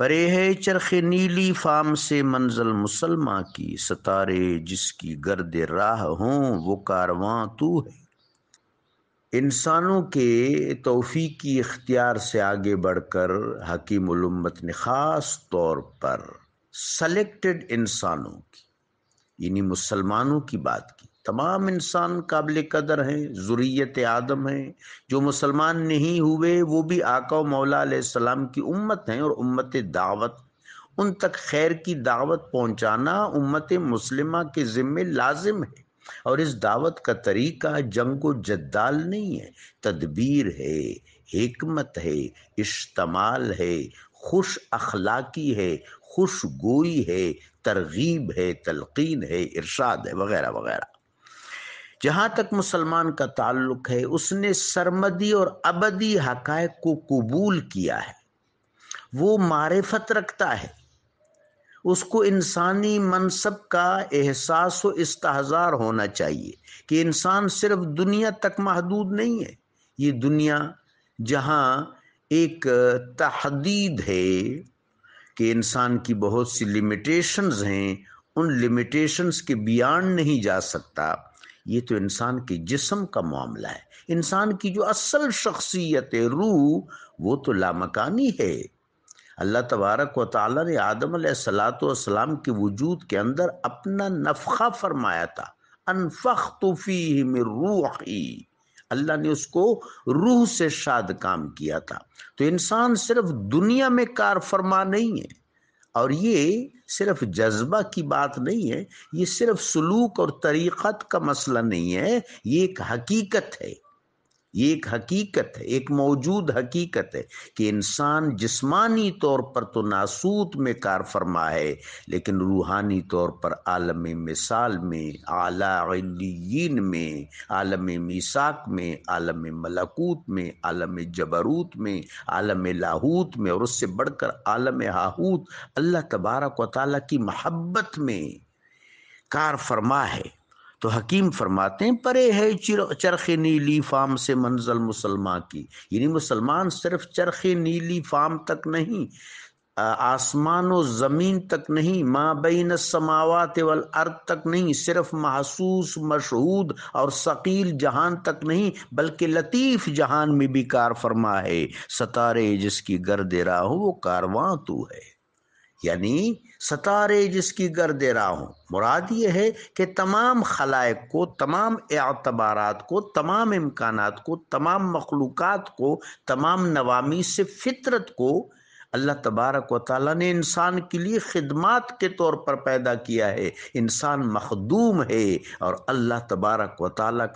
परे है चरख नीली फाम से मंजिल मुसलमा की सतारे जिसकी गर्द राह हों वो कारवां तू है इंसानों के तोफ़ी की इख्तियार से आगे बढ़कर हकीम उलम्मत ने ख़ास तौर पर सेलेक्टेड इंसानों की यानी मुसलमानों की बात की तमाम इंसान काबिल कदर हैं ज़ुरीत आदम हैं जो मुसलमान नहीं हुए वो भी आका मौला सलाम की उम्मत हैं और उम्मत दावत उन तक खैर की दावत पहुंचाना उम्मत मुसलिमा के ज़िम्मे लाजिम है और इस दावत का तरीका जंग व जद्दाल नहीं है तदबीर है हमत है इश्तमाल है खुश अखलाकी है खुश गोई है तरगीब है तलकीन है इरशाद है वगैरह वगैरह जहाँ तक मुसलमान का ताल्लुक है उसने सरमदी और अबदी हक को कबूल किया है वो मारफत रखता है उसको इंसानी मनसब का एहसास व इसतजार होना चाहिए कि इंसान सिर्फ दुनिया तक महदूद नहीं है ये दुनिया जहाँ एक तहदीद है कि इंसान की बहुत सी लिमिटेशंस हैं उन लिमिटेशंस के बियान नहीं जा सकता ये तो इंसान के जिस्म का मामला है इंसान की जो असल शख्सियत रूह वो तो लामकानी है अल्लाह तबारक व ताली ने आदम सलाम के वजूद के अंदर अपना नफ़ा फरमाया था अनफ़ में रूही अल्लाह ने उसको रूह से शाद काम किया था तो इंसान सिर्फ दुनिया में कार फरमा नहीं है और ये सिर्फ जज्बा की बात नहीं है ये सिर्फ सलूक और तरीक़त का मसला नहीं है ये एक हकीकत है ये एक हकीकत है एक मौजूद हकीकत है कि इंसान जिस्मानी तौर पर तो नासूत में कार फरमा है लेकिन रूहानी तौर पर आलम मिसाल में आलाइन में आलम मिसाक में आलम मलकूत में आलम जबरूत में आलम लाहूत में और उससे बढ़कर आलम हाहूत अल्लाह तबारक वाली की महब्बत में कार फरमा है तो हकीम फरमाते हैं परे है चरख नीली फाम से मंजिल मुसलमान की यानी मुसलमान सिर्फ चरख नीली फाम तक नहीं आसमान व ज़मीन तक नहीं माबैन समावत वल अर्द तक नहीं सिर्फ महसूस मशहूद और शकील जहान तक नहीं बल्कि लतीफ़ जहान में भी कार फरमा है सतारे जिसकी गर्द राह वो कारवां तू है यानी सतारे जिसकी गर दे रहा हूँ मुराद ये है कि तमाम खलाइक को तमाम एतबारात को तमाम इम्कान को तमाम मखलूक़ात को तमाम नवामी से फितरत को अल्लाह तबारक व ने इंसान के लिए खिदमत के तौर पर पैदा किया है इंसान मखदूम है और अल्लाह तबारक व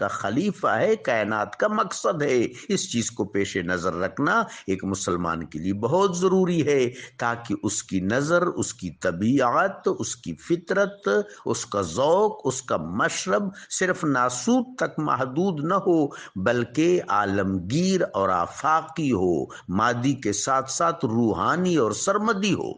का खलीफा है कायनात का मकसद है इस चीज़ को पेश नज़र रखना एक मुसलमान के लिए बहुत ज़रूरी है ताकि उसकी नज़र उसकी तबीयत उसकी फितरत उसका ओक़ उसका मशरब सिर्फ नासूद तक महदूद न हो बल्कि आलमगीर और आफाकी हो मादी के साथ साथ रूह हानि और सरमदी हो